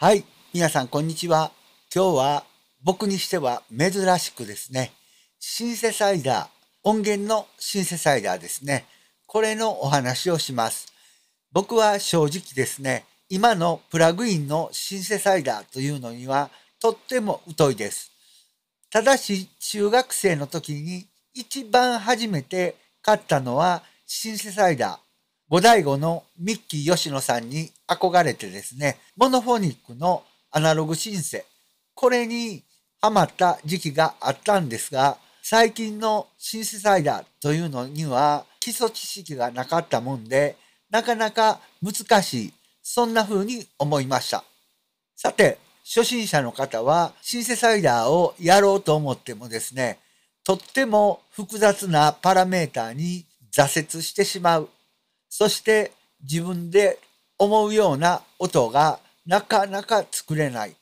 はい。皆さん、こんにちは。今日は僕にしては珍しくですね、シンセサイダー、音源のシンセサイダーですね。これのお話をします。僕は正直ですね、今のプラグインのシンセサイダーというのにはとっても疎いです。ただし、中学生の時に一番初めて買ったのはシンセサイダー。五代醐のミッキー吉野さんに憧れてですね、モノフォニックのアナログシンセ、これにハマった時期があったんですが、最近のシンセサイダーというのには基礎知識がなかったもんで、なかなか難しい、そんな風に思いました。さて、初心者の方はシンセサイダーをやろうと思ってもですね、とっても複雑なパラメーターに挫折してしまう。そして自分で思うような音がなかなか作れない。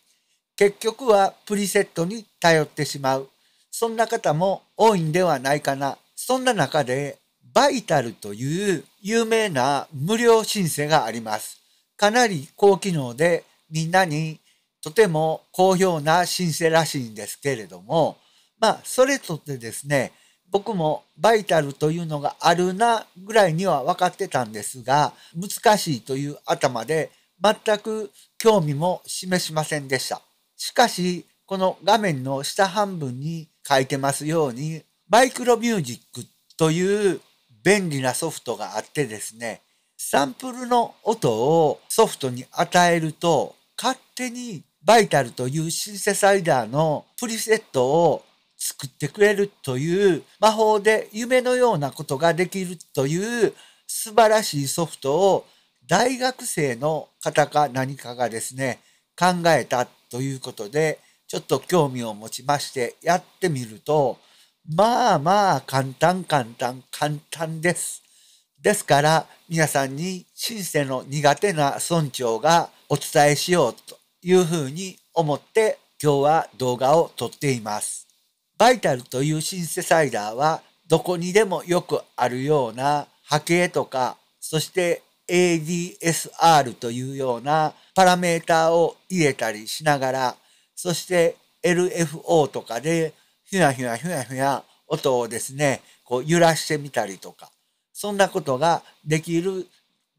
結局はプリセットに頼ってしまう。そんな方も多いんではないかな。そんな中で、バイタルという有名な無料申請があります。かなり高機能でみんなにとても好評な申請らしいんですけれども、まあ、それとってですね、僕もバイタルというのがあるなぐらいには分かってたんですが、難しいという頭で全く興味も示しませんでした。しかし、この画面の下半分に書いてますように、マイクロミュージックという便利なソフトがあってですね、サンプルの音をソフトに与えると、勝手にバイタルというシンセサイダーのプリセットを作ってくれるという魔法で夢のようなことができるという素晴らしいソフトを大学生の方か何かがですね考えたということでちょっと興味を持ちましてやってみるとまあまあ簡単簡単簡単です。ですから皆さんに新生の苦手な村長がお伝えしようというふうに思って今日は動画を撮っています。バイタルというシンセサイザーはどこにでもよくあるような波形とか、そして ADSR というようなパラメーターを入れたりしながら、そして LFO とかでひなひュひヒひな音をですね、こう揺らしてみたりとか、そんなことができる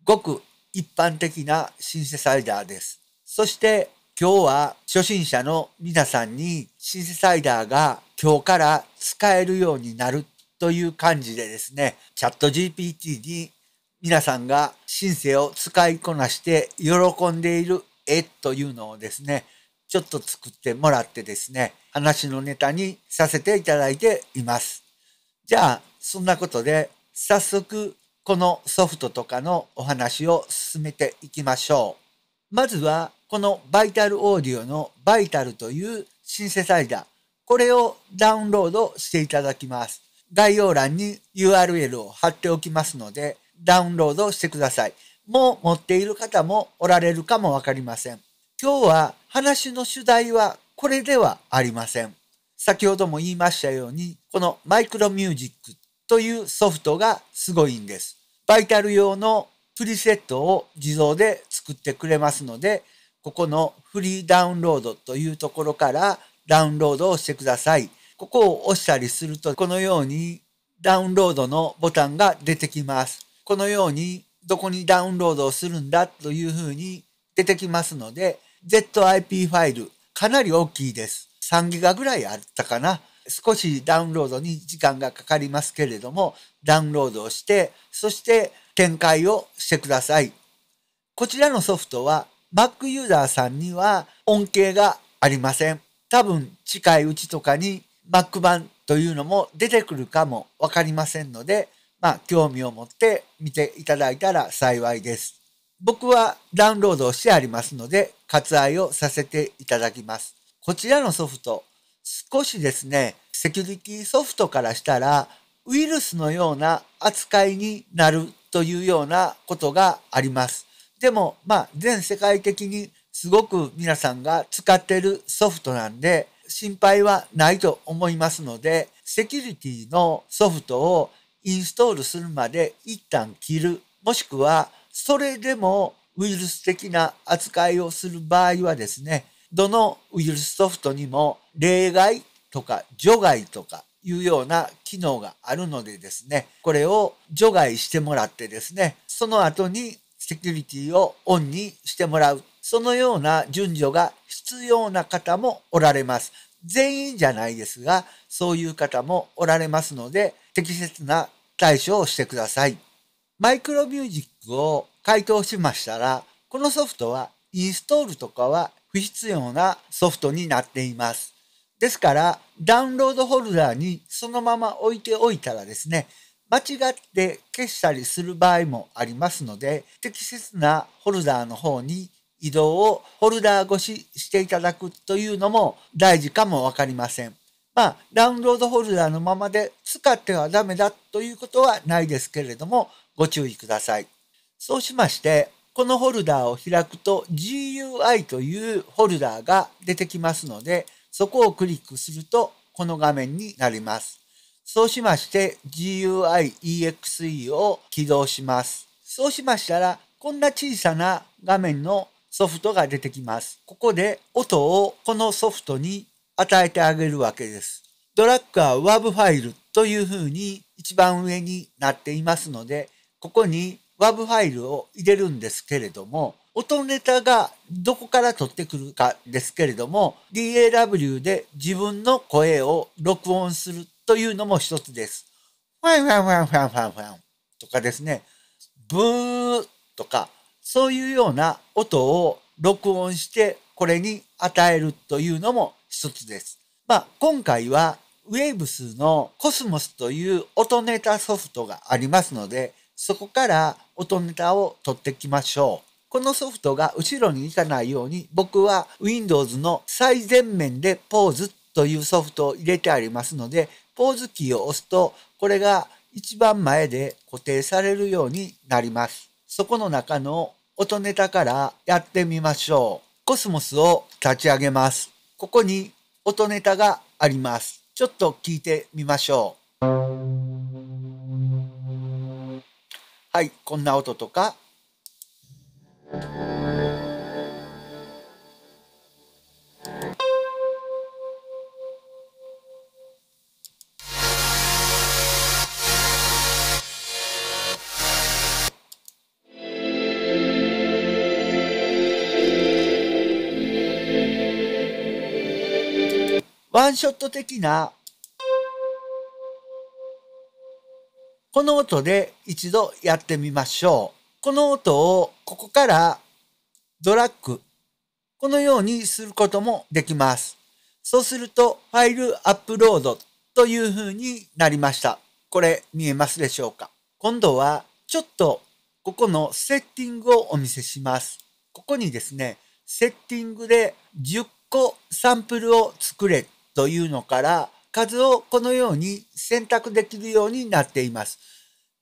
ごく一般的なシンセサイザーです。そして今日は初心者の皆さんにシンセサイダーが今日から使えるようになるという感じでですね、チャット GPT に皆さんがシンセを使いこなして喜んでいる絵というのをですね、ちょっと作ってもらってですね、話のネタにさせていただいています。じゃあ、そんなことで早速このソフトとかのお話を進めていきましょう。まずはこのバイタルオーディオのバイタルというシンセサイザー、これをダウンロードしていただきます。概要欄に URL を貼っておきますので、ダウンロードしてください。もう持っている方もおられるかもわかりません。今日は話の主題はこれではありません。先ほども言いましたように、このマイクロミュージックというソフトがすごいんです。バイタル用のプリセットを自動で作ってくれますので、ここのフリーダウンロードというところからダウンロードをしてください。ここを押したりすると、このようにダウンロードのボタンが出てきます。このようにどこにダウンロードをするんだというふうに出てきますので、ZIP ファイルかなり大きいです。3ギガぐらいあったかな。少しダウンロードに時間がかかりますけれども、ダウンロードをして、そして展開をしてください。こちらのソフトは Mac ユーザーさんには恩恵がありません。多分近いうちとかに Mac 版というのも出てくるかもわかりませんので、まあ興味を持って見ていただいたら幸いです。僕はダウンロードをしてありますので割愛をさせていただきます。こちらのソフト、少しですね、セキュリティソフトからしたらウイルスのような扱いになるというようなことがあります。でも、まあ、全世界的にすごく皆さんが使っているソフトなんで、心配はないと思いますので、セキュリティのソフトをインストールするまで一旦切る、もしくは、それでもウイルス的な扱いをする場合はですね、どのウイルスソフトにも例外とか除外とかいうような機能があるのでですね、これを除外してもらってですね、その後にセキュリティをオンにしてもらう。そのような順序が必要な方もおられます。全員じゃないですが、そういう方もおられますので、適切な対処をしてください。マイクロミュージックを回答しましたら、このソフトはインストールとかは不必要なソフトになっています。ですから、ダウンロードホルダーにそのまま置いておいたらですね、間違って消したりする場合もありますので、適切なホルダーの方に移動をホルダー越ししていただくというのも大事かもわかりません。まあ、ダウンロードホルダーのままで使ってはダメだということはないですけれども、ご注意ください。そうしまして、このホルダーを開くと GUI というホルダーが出てきますので、そこをクリックするとこの画面になります。そうしまして GUIEXE を起動します。そうしましたら、こんな小さな画面のソフトが出てきます。ここで音をこのソフトに与えてあげるわけです。ドラッグは WAV ファイルというふうに一番上になっていますので、ここに WAV ファイルを入れるんですけれども、音ネタがどこから取ってくるかですけれども、DAW で自分の声を録音するというのも一つです。ファンファンファンファンファンファンとかですね、ブーとか、そういうような音を録音してこれに与えるというのも一つです。まあ、今回は Waves のコスモスという音ネタソフトがありますので、そこから音ネタを取ってきましょう。このソフトが後ろに行かないように僕は Windows の最前面でポーズというソフトを入れてありますのでポーズキーを押すと、これが一番前で固定されるようになります。そこの中の音ネタからやってみましょう。コスモスを立ち上げます。ここに音ネタがあります。ちょっと聞いてみましょう。はい、こんな音とか。ワンショット的な、この音で一度やってみましょう。この音をここからドラッグ、このようにすることもできます。そうするとファイルアップロードという風になりました。これ見えますでしょうか今度はちょっとここのセッティングをお見せします。ここにですね、セッティングで10個サンプルを作れというのから数をこのように選択できるようになっています。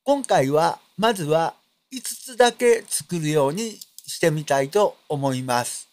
今回はまずは5つだけ作るようにしてみたいと思います。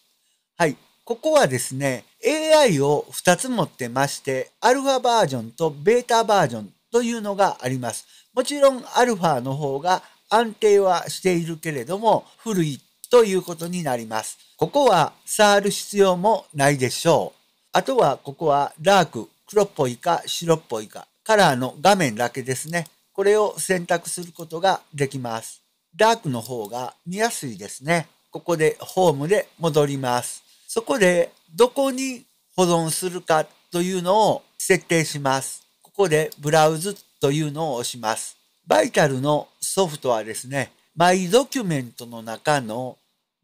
はい。ここはですね、AI を2つ持ってまして、アルファバージョンとベータバージョンというのがあります。もちろんアルファの方が安定はしているけれども、古いということになります。ここは触る必要もないでしょう。あとはここはダーク、黒っぽいか白っぽいか、カラーの画面だけですね。これを選択することができます。ダークの方が見やすいですね。ここでホームで戻ります。そこでどこに保存するかというのを設定します。ここでブラウズというのを押します。バイタルのソフトはですね、マイドキュメントの中の、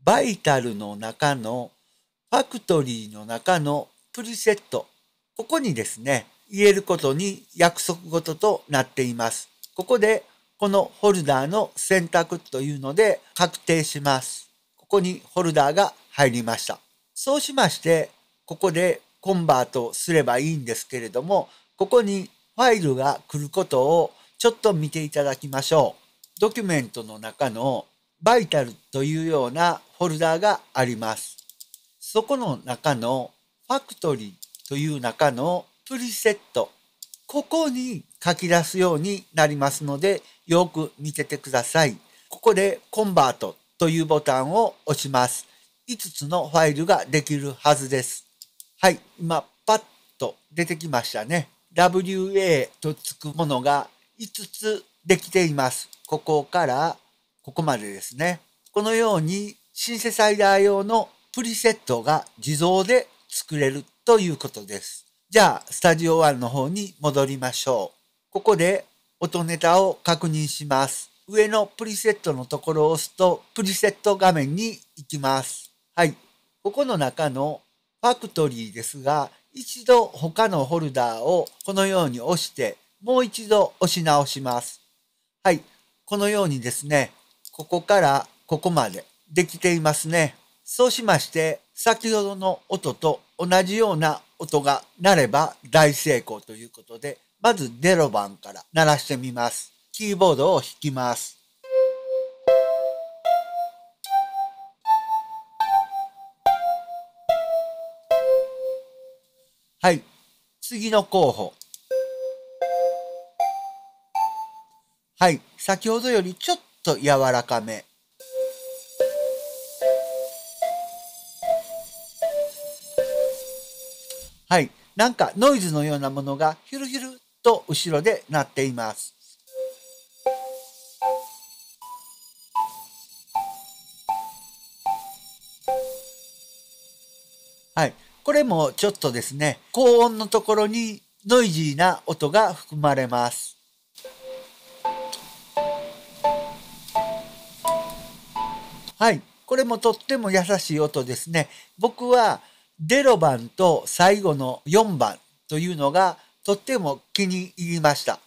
バイタルの中の、ファクトリーの中のプリセット。ここにですね、言えることに約束事となっています。ここで、このホルダーの選択というので確定します。ここにホルダーが入りました。そうしまして、ここでコンバートすればいいんですけれども、ここにファイルが来ることをちょっと見ていただきましょう。ドキュメントの中のバイタルというようなフォルダーがあります。そこの中のファクトリーという中のプリセット、ここに書き出すようになりますので、よく見ててください。ここでコンバートというボタンを押します。5つのファイルができるはずです。はい、今パッと出てきましたね。WA とつくものが5つできています。ここからここまでですね。このようにシンセサイダー用のプリセットが自動で作れるということです。じゃあ、スタジオ1の方に戻りましょう。ここで音ネタを確認します。上のプリセットのところを押すと、プリセット画面に行きます。はい。ここの中のファクトリーですが、一度他のホルダーをこのように押して、もう一度押し直します。はい。このようにですね、ここからここまでできていますね。そうしまして、先ほどの音と同じような音が鳴れば大成功ということで、まずデロバから鳴らしてみます。キーボードを弾きます。はい。次の候補。はい。先ほどよりちょっと柔らかめ。はい。なんかノイズのようなものがヒュルヒュルと後ろで鳴っています。はい。これもちょっとですね、高音のところにノイジーな音が含まれます。はい。これもとっても優しい音ですね。僕はデロ番と最後の4番というのがとっても気に入りました。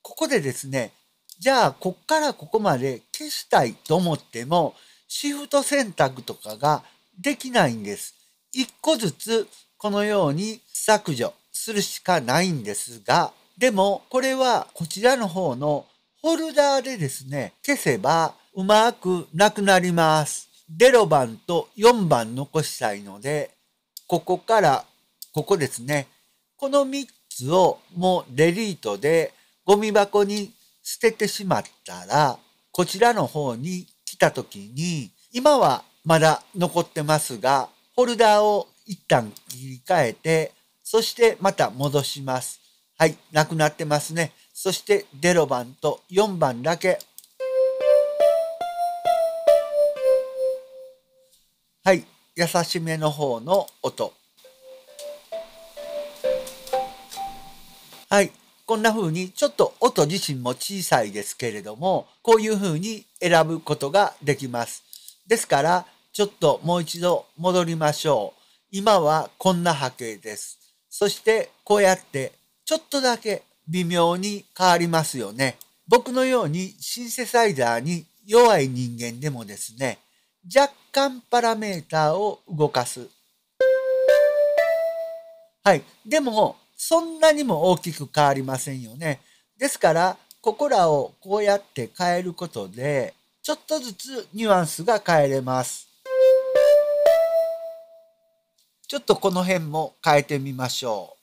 ここでですね、じゃあこっからここまで消したいと思ってもシフト選択とかができないんです。1個ずつこのように削除するしかないんですが、でもこれはこちらの方のフォルダーでですね、消せばうまくなくなります。デロ番と4番残したいので、ここから、ここですね。この3つをもうデリートでゴミ箱に捨ててしまったら、こちらの方に来た時に、今はまだ残ってますが、ホルダーを一旦切り替えて、そしてまた戻します。はい、なくなってますね。そして0番と4番だけ優しめの方の音。はい。こんな風にちょっと音自身も小さいですけれども、こういう風に選ぶことができます。ですから、ちょっともう一度戻りましょう。今はこんな波形です。そしてこうやってちょっとだけ微妙に変わりますよね。僕のようにシンセサイザーに弱い人間でもですね、若干パラメーターを動かす。はい。でも、そんなにも大きく変わりませんよね。ですから、ここらをこうやって変えることで、ちょっとずつニュアンスが変えれます。ちょっとこの辺も変えてみましょう。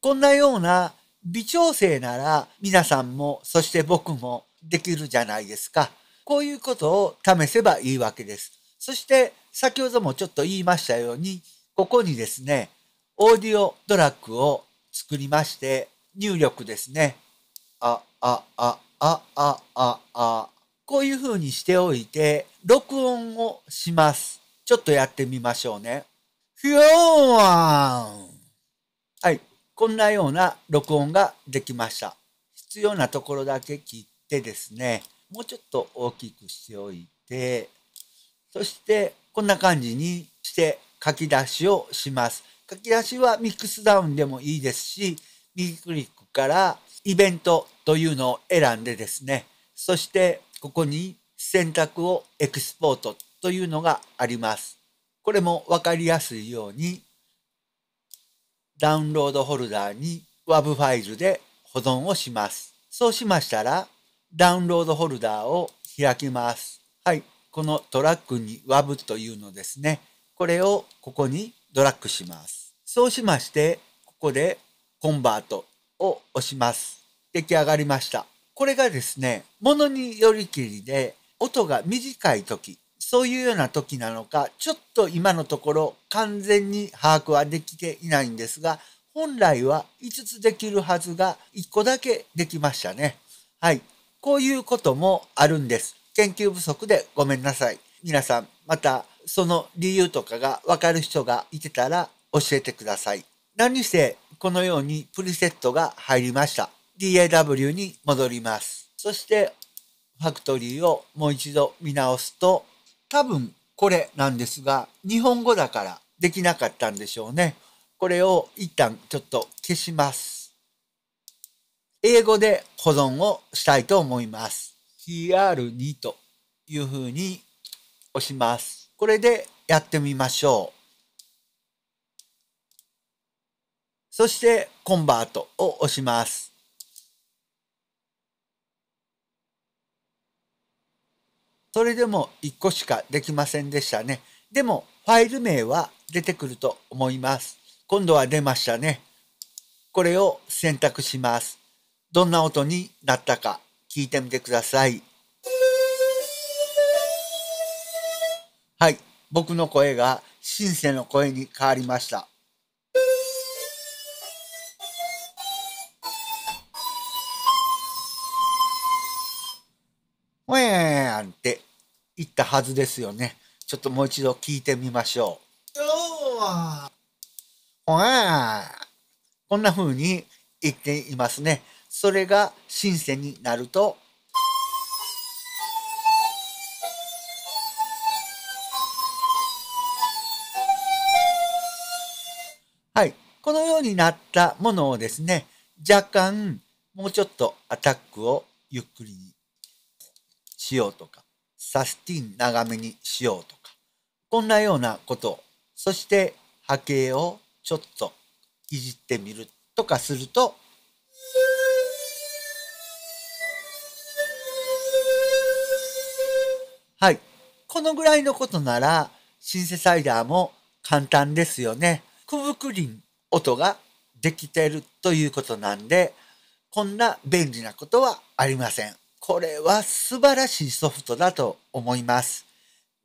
こんなような微調整なら皆さんもそして僕もできるじゃないですか。こういうことを試せばいいわけです。そして先ほどもちょっと言いましたように、ここにですね、オーディオドラッグを作りまして、入力ですね。あ、あ、あ、あ、あ、あ、あ。こういう風にしておいて、録音をします。ちょっとやってみましょうね。ヒョーンはい。こんなような録音ができました。必要なところだけ切ってですね、もうちょっと大きくしておいて、そしてこんな感じにして書き出しをします。書き出しはミックスダウンでもいいですし、右クリックからイベントというのを選んでですね、そしてここに選択をエクスポートというのがあります。これもわかりやすいようにダウンロードホルダーに WAV ファイルで保存をします。そうしましたら、ダウンロードホルダーを開きます。はい。このトラックに WAV というのですね。これをここにドラッグします。そうしまして、ここでコンバートを押します。出来上がりました。これがですね、ものによりきりで、音が短い時そういうような時なのか、ちょっと今のところ完全に把握はできていないんですが、本来は5つできるはずが1個だけできましたね。はい。こういうこともあるんです。研究不足でごめんなさい。皆さん、またその理由とかがわかる人がいてたら教えてください。何せこのようにプリセットが入りました。DAW に戻ります。そしてファクトリーをもう一度見直すと多分これなんですが、日本語だからできなかったんでしょうね。これを一旦ちょっと消します。英語で保存をしたいと思います。tr2 というふうに押します。これでやってみましょう。そしてコンバートを押します。それでも1個しかできませんでしたね。でも、ファイル名は出てくると思います。今度は出ましたね。これを選択します。どんな音になったか聞いてみてください。はい、僕の声がシンセの声に変わりました。ったはずですよね。ちょっともう一度聞いてみましょう。おわこんな風に言っていますね。それがシンセになると、はい。このようになったものをですね、若干もうちょっとアタックをゆっくりにしようとか、サスティン長めにしようとか、こんなようなこと、そして波形をちょっといじってみるとかすると、はい。このぐらいのことなら、シンセサイダーも簡単ですよね。くぶくりん音ができてるということなんで、こんな便利なことはありません。これは素晴らしいソフトだと思います。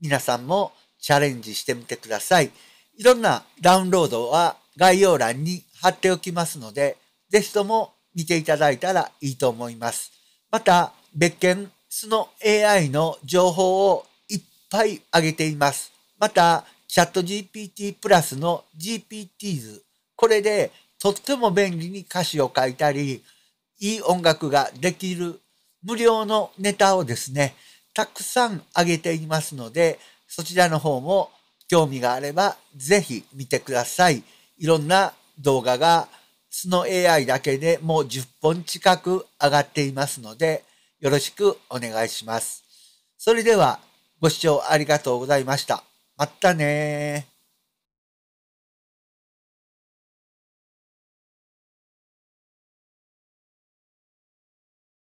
皆さんもチャレンジしてみてください。いろんなダウンロードは概要欄に貼っておきますので、ぜひとも見ていただいたらいいと思います。また、別件、その AI の情報をいっぱい上げています。また、チャット GPT プラスの g p t 図。これでとっても便利に歌詞を書いたり、いい音楽ができる無料のネタをですね、たくさん上げていますので、そちらの方も興味があればぜひ見てください。いろんな動画がその AI だけでもう10本近く上がっていますので、よろしくお願いします。それではご視聴ありがとうございました。またね